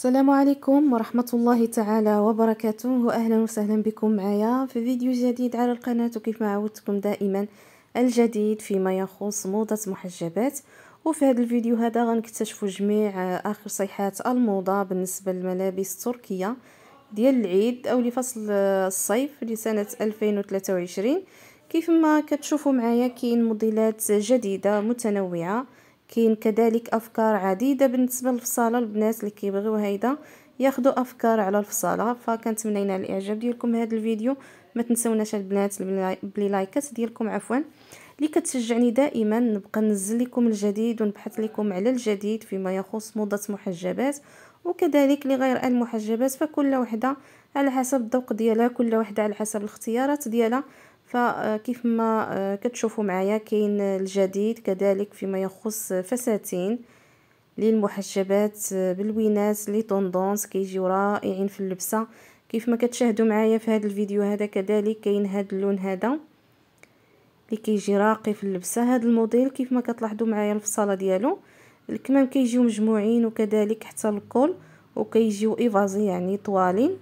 السلام عليكم ورحمة الله تعالى وبركاته أهلا وسهلا بكم معايا في فيديو جديد على القناة وكيف ما عودتكم دائما الجديد فيما يخص موضة محجبات وفي هذا الفيديو هذا غنكتشفوا جميع آخر صيحات الموضة بالنسبة للملابس التركية ديال العيد أو لفصل الصيف لسنة 2023 كيفما كتشوفوا معايا كاين موديلات جديدة متنوعة كاين كذلك افكار عديده بالنسبه للفصاله البنات اللي كيبغيو هيدا ياخذوا افكار على الفصاله فكنتمنى ينال الاعجاب ديالكم هذا الفيديو ما تنسوناش البنات بلي لايكات ديالكم عفوا اللي كتشجعني دائما نبقى ننزل لكم الجديد ونبحث لكم على الجديد فيما يخص موضه محجبات وكذلك لغير المحجبات فكل وحده على حسب الذوق ديالها كل وحده على حسب الاختيارات ديالها فكيف ما آه، كتشوفوا معايا كاين الجديد كذلك فيما يخص فساتين للمحجبات آه، بالوينات لي طوندونس كيجيو رائعين في اللبسه كيف ما كتشاهدوا معايا في هذا الفيديو هذا كذلك كاين هذا اللون هذا اللي كيجي راقي في اللبسه هذا الموديل كيف ما كتلاحظوا معايا الفصاله ديالو الكمام كيجيو مجموعين وكذلك حتى الكول وكيجيو ايفازي يعني طوالين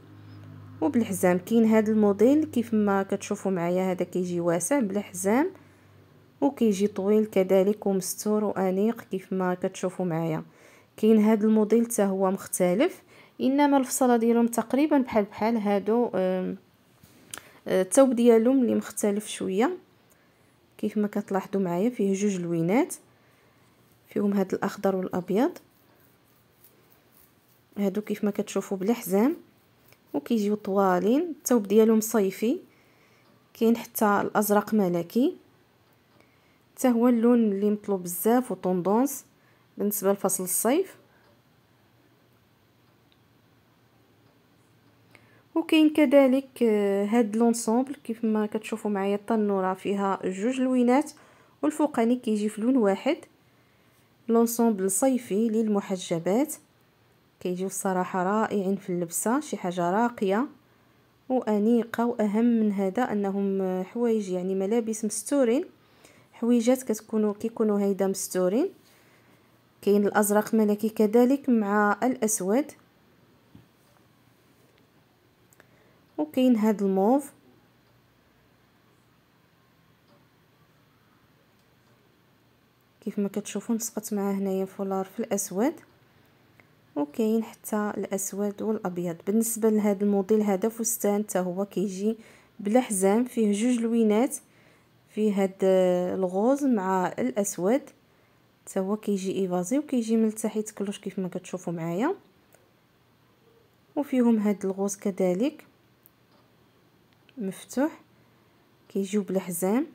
وبالحزام كاين هذا الموديل كيف ما كتشوفوا معايا هذا كيجي واسع بلا حزام وكيجي طويل كذلك ومستور وانيق كيف ما كتشوفوا معايا كاين هذا الموديل حتى هو مختلف انما الفصله ديالهم تقريبا بحال بحال هادو آه، الثوب ديالهم اللي مختلف شويه كيف ما كتلاحظوا معايا فيه جوج لوينات فيهم هاد الاخضر والابيض هادو كيف ما كتشوفوا بلا حزام وكيجيو طوالين الثوب ديالهم صيفي كاين حتى الازرق ملكي حتى هو اللون اللي مطلوب بزاف وطوندونس بالنسبه لفصل الصيف وكاين كذلك آه، هاد لونسومبل كيف ما كتشوفوا معايا التنوره فيها جوج لوينات والفوقاني كيجي في لون واحد لونسومبل صيفي للمحجبات كيجيو الصراحه رائعين في اللبسه شي حاجه راقيه وانيقه واهم من هذا انهم حوايج يعني ملابس مستورين حويجات كتكونوا كيكونوا هيدا مستورين كاين الازرق ملكي كذلك مع الاسود وكاين هاد الموف كيف ما كتشوفوا نسقط معاه هنايا فولار في الاسود وكاين حتى الاسود والابيض بالنسبه لهذا الموديل هذا فستان حتى هو كيجي بلا حزام فيه جوج لوينات فيه هاد الغوز مع الاسود حتى هو كيجي ايفازي وكيجي من التحت كلش كيف ما كتشوفوا معايا وفيهم هاد الغوز كذلك مفتوح كيجيو بلا حزام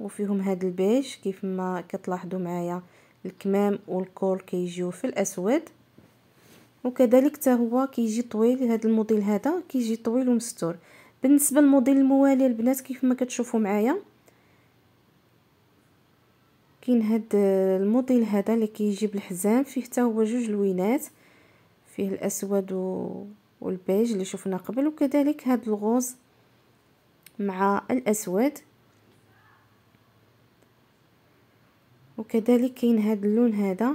وفيهم هاد البيج كيف ما كتلاحظوا معايا الكمام والكول كيجيو في الاسود وكذلك حتى هو كيجي طويل هذا الموديل هذا كيجي طويل ومستور بالنسبه للموديل الموالي البنات كيف ما كتشوفوا معايا كاين هذا الموديل هذا اللي كيجي بالحزام فيه حتى هو جوج لوينات فيه الاسود و... والبيج اللي شفنا قبل وكذلك هاد الغوز مع الاسود وكذلك كاين هاد اللون هذا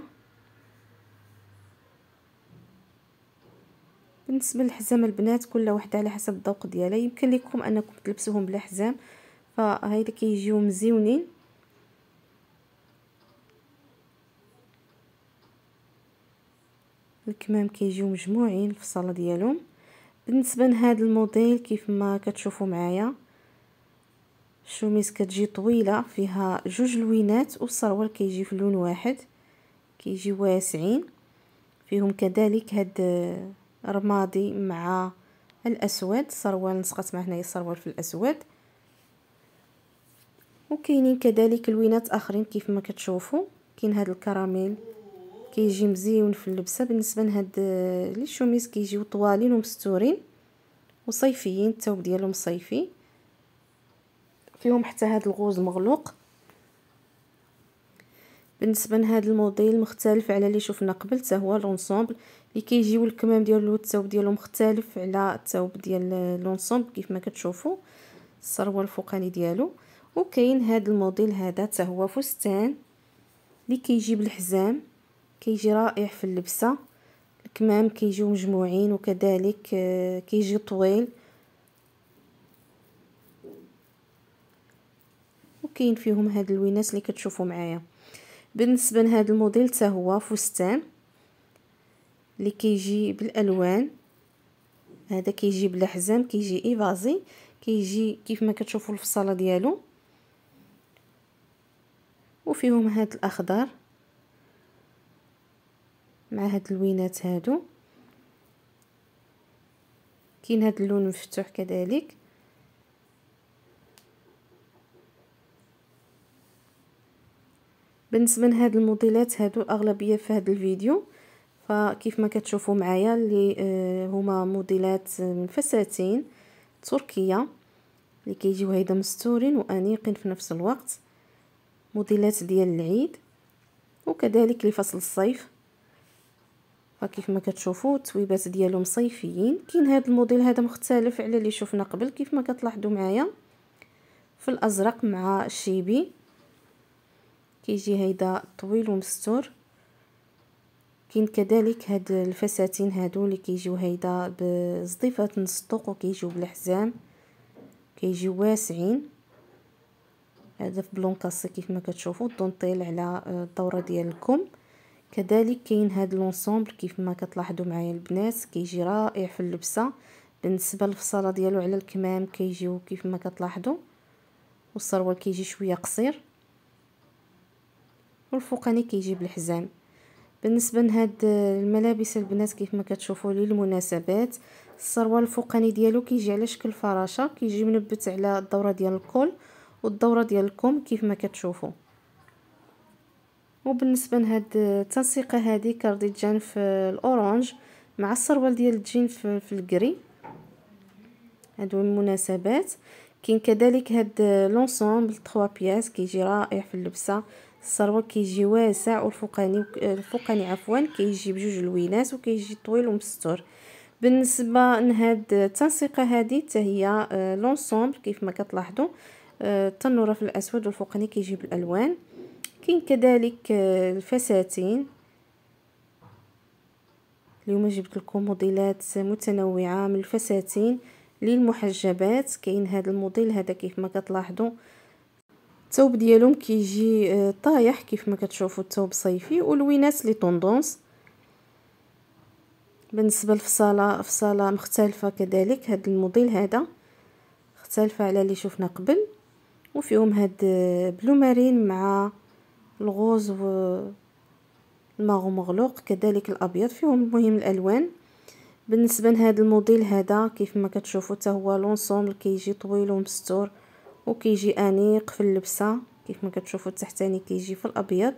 بالنسبه للحزام البنات كل وحده على حسب الذوق ديالها يمكن لكم انكم تلبسوهم بلا حزام فهيدا كيجيو مزيونين الكمام كيجيو مجموعين الفصاله ديالهم بالنسبه لهذا الموديل كيف ما كتشوفوا معايا الشوميس كتجي طويله فيها جوج لوينات والسروال كيجي في لون واحد كيجي واسعين فيهم كذلك هاد رمادي مع الاسود سروال نسقت مع هنايا السروال في الاسود وكاينين كذلك لوينات اخرين كيف ما كتشوفوا كاين هذا الكراميل كيجي مزيون في اللبسه بالنسبه لهاد آه، لي شوميز كيجيو طوالين ومستورين وصيفيين الثوب ديالهم صيفي فيهم حتى هاد الغوز مغلوق بالنسبه لهذا الموديل مختلف على اللي شفنا قبل حتى هو لونسومبل اللي كيجيو الكمام ديالو الثوب ديالو مختلف على الثوب ديال لونسومبل كيف ما كتشوفوا الثروه الفوقاني ديالو وكاين هذا الموديل هذا حتى هو فستان اللي كيجي بالحزام كيجي رائع في اللبسه الكمام كيجيو مجموعين وكذلك آه، كيجي طويل وكاين فيهم هاد الوينات اللي كتشوفوا معايا بالنسبه لهذا الموديل حتى هو فستان اللي كيجي بالالوان هذا كيجي بلا حزام كيجي ايفازي كيجي كيف ما كتشوفوا الفصاله ديالو وفيهم هاد الاخضر مع هاد اللوينات هادو كاين هاد اللون مفتوح كذلك بالنسبه لهاد الموديلات هادو الاغلبيه في هاد الفيديو فكيف ما كتشوفوا معايا اللي آه، هما موديلات من فساتين تركيه اللي كيجيو هيدا مستورين وانيقين في نفس الوقت موديلات ديال العيد وكذلك لفصل الصيف فكيف ما كتشوفوا التويبات ديالهم صيفيين كاين هذا الموديل هذا مختلف على اللي شفنا قبل كيف ما كتلاحظوا معايا في الازرق مع الشيبي كيجي هيدا طويل ومستور كاين كذلك هاد الفساتين هادو اللي كيجيو هيدا بزضيفات نسطوق وكيجيو بالحزام كيجيو واسعين هذا في بلون كاسي كيف ما كتشوفوا الدونطيل على الدوره ديال الكم كذلك كاين هاد لونسومبل كيف ما كتلاحظوا معايا البنات كيجي رائع في اللبسه بالنسبه للفصاله ديالو على الكمام كيجيو كيف ما كتلاحظوا والسروال كيجي شويه قصير والفوقاني كيجيب الحزام بالنسبه لهاد الملابس البنات كيف ما كتشوفوا لي المناسبات السروال الفوقاني ديالو كيجي على شكل فراشه كيجي منبت على الدوره ديال الكل والدوره ديال الكم كيف ما كتشوفوا وبالنسبه لهاد التنسيقه هذه كاردي جان في الاورانج مع السروال ديال الجين في, في الكري هادو المناسبات كاين كذلك هاد لونسومبل 3 بياس كيجي رائع في اللبسه الثروه كيجي واسع والفوقاني الفوقاني عفوا كيجي بجوج لوينات وكيجي طويل ومستور بالنسبه لهاد التنسيقه هادي حتى هي لونسومبل آه، كيف ما كتلاحظوا آه، التنوره في الاسود والفوقاني كيجي بالالوان كاين كذلك آه، الفساتين اليوم جبت لكم موديلات متنوعه من الفساتين للمحجبات كاين هذا الموديل هذا كيف ما كتلاحظوا الثوب ديالهم كيجي آه، طايح كيف ما كتشوفوا الثوب صيفي والويناس لي طوندونس بالنسبه للفصاله فصاله مختلفه كذلك هذا الموديل هذا مختلفه على اللي شفنا قبل وفيهم هاد آه، بلومارين مع الغوز الماغو مغلوق كذلك الابيض فيهم المهم الالوان بالنسبه لهذا الموديل هذا كيف ما كتشوفوا حتى هو لونسومبل كيجي طويل ومستور وكيجي انيق في اللبسه كيف ما كتشوفوا تحتاني كيجي في الابيض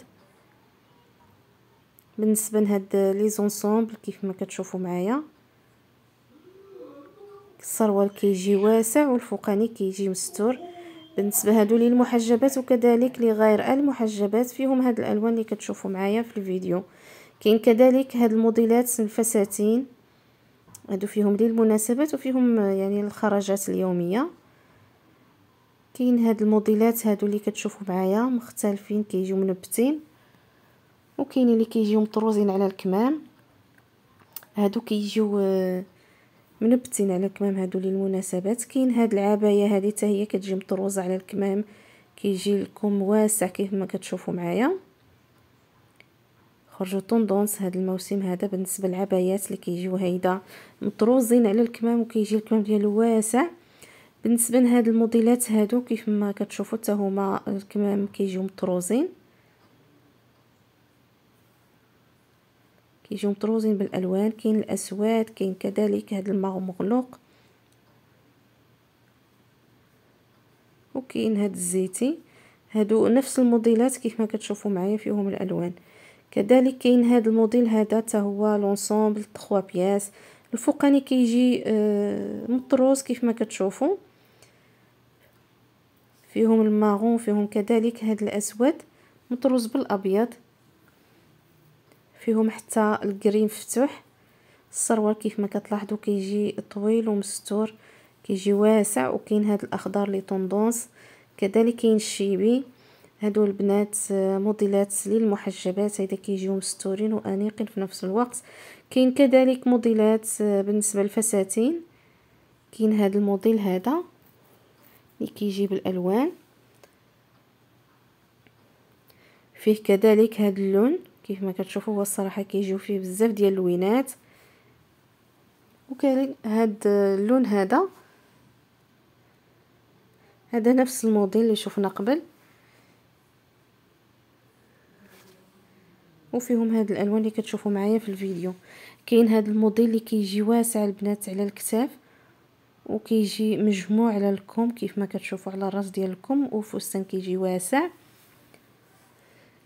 بالنسبه لهاد لي زونسومبل كيف ما كتشوفوا معايا السروال كيجي واسع والفوقاني كيجي مستور بالنسبه هادو للمحجبات وكذلك لغير المحجبات فيهم هاد الالوان اللي كتشوفوا معايا في الفيديو كاين كذلك هاد الموديلات الفساتين هادو فيهم للمناسبات وفيهم يعني الخرجات اليوميه كاين هاد الموديلات هادو اللي كتشوفوا معايا مختلفين كيجيو منبتين وكاين اللي كيجيو مطروزين على الكمام هادو كيجيو آه، منبتين على الكمام هادو للمناسبات كاين هاد العبايه هادي حتى هي كتجي مطروزه على الكمام كيجي لكم واسع كيف ما كتشوفوا معايا خرجوا طوندونس هاد الموسم هذا بالنسبه للعبايات اللي كيجيو هيدا مطروزين على الكمام وكيجي الكمام ديالو واسع بالنسبه لهاد الموديلات هادو كيف ما كتشوفوا حتى هما الكمام كيجيو مطروزين كيجيو مطروزين بالالوان كاين الاسود كاين كذلك هاد الماغ مغلوق وكاين هاد الزيتي هادو نفس الموديلات كيف ما كتشوفوا معايا فيهم الالوان كذلك كاين هاد الموديل هذا حتى هو لونسومبل 3 بياس الفوقاني كيجي آه، مطروز كيف ما كتشوفوا فيهم الماغون فيهم كذلك هاد الاسود مطروز بالابيض فيهم حتى الجرين مفتوح السروال كيف ما كتلاحظوا كيجي طويل ومستور كيجي واسع وكاين هاد الاخضر لي طوندونس كذلك كاين الشيبي هادو البنات آه، موديلات للمحجبات هيدا كيجيو مستورين وانيقين في نفس الوقت كاين كذلك موديلات آه، بالنسبه للفساتين كاين هاد الموديل هذا اللي كيجيب الالوان فيه كذلك هذا اللون كيف ما كتشوفوا هو الصراحه كيجيو فيه بزاف ديال اللوينات وكذلك هذا اللون هذا هذا نفس الموديل اللي شفنا قبل وفيهم هاد الالوان اللي كتشوفوا معايا في الفيديو كاين هاد الموديل اللي كيجي واسع البنات على الكتاف وكيجي مجموع على الكم كيف ما كتشوفوا على الراس ديالكم وفستان كيجي واسع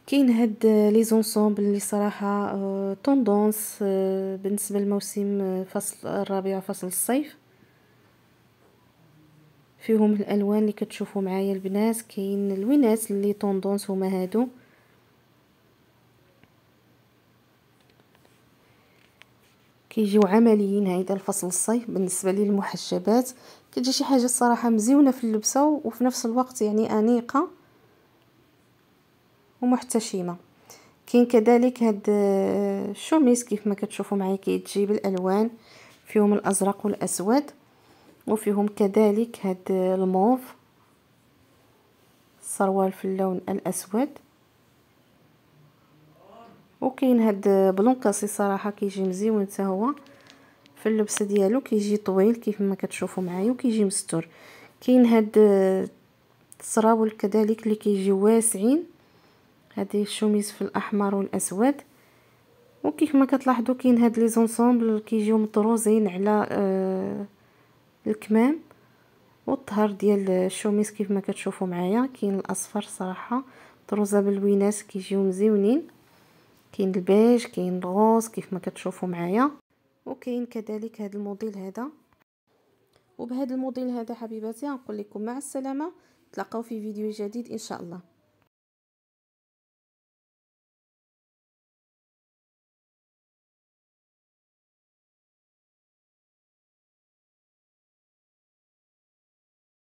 كاين هاد لي زونسومبل اللي صراحه اه طوندونس اه بالنسبه لموسم آه، فصل الربيع فصل الصيف فيهم الالوان اللي كتشوفوا معايا البنات كاين الوناس اللي طوندونس هما هادو كيجيو عمليين هيدا الفصل الصيف بالنسبه لي المحجبات كتجي شي حاجه الصراحه مزيونه في اللبسه وفي نفس الوقت يعني انيقه ومحتشمه كاين كذلك هاد آه، الشوميس كيف ما كتشوفوا معايا كيتجي بالالوان فيهم الازرق والاسود وفيهم كذلك هاد آه، الموف سروال في اللون الاسود وكاين هاد بلونكاسي صراحه كيجي مزيون حتى هو في اللبسه ديالو كيجي طويل كيف ما كتشوفوا معايا وكيجي مستور كاين هاد السراول كذلك اللي كيجي واسعين هذه الشوميز في الاحمر والاسود وكيف ما كتلاحظوا كاين هاد لي زونسومبل كيجيو مطروزين على آه الكمام والظهر ديال الشوميز كيف ما كتشوفوا معايا كاين الاصفر صراحه طروزه باللوينات كيجيو مزيونين كاين البيج كاين الغوز كيف ما كتشوفوا معايا وكاين كذلك هذا الموديل هذا وبهذا الموديل هذا حبيباتي نقول لكم مع السلامه نتلاقاو في فيديو جديد ان شاء الله